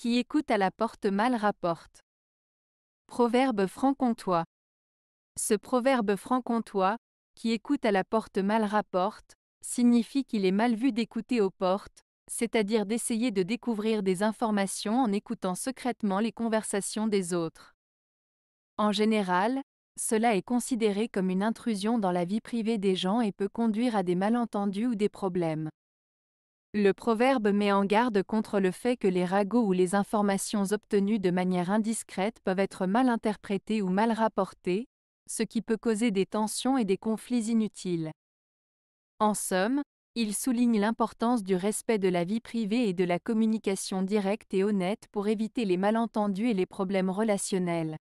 Qui écoute à la porte mal rapporte. Proverbe franc-comtois. Ce proverbe franc-comtois, qui écoute à la porte mal rapporte, signifie qu'il est mal vu d'écouter aux portes, c'est-à-dire d'essayer de découvrir des informations en écoutant secrètement les conversations des autres. En général, cela est considéré comme une intrusion dans la vie privée des gens et peut conduire à des malentendus ou des problèmes. Le proverbe met en garde contre le fait que les ragots ou les informations obtenues de manière indiscrète peuvent être mal interprétées ou mal rapportées, ce qui peut causer des tensions et des conflits inutiles. En somme, il souligne l'importance du respect de la vie privée et de la communication directe et honnête pour éviter les malentendus et les problèmes relationnels.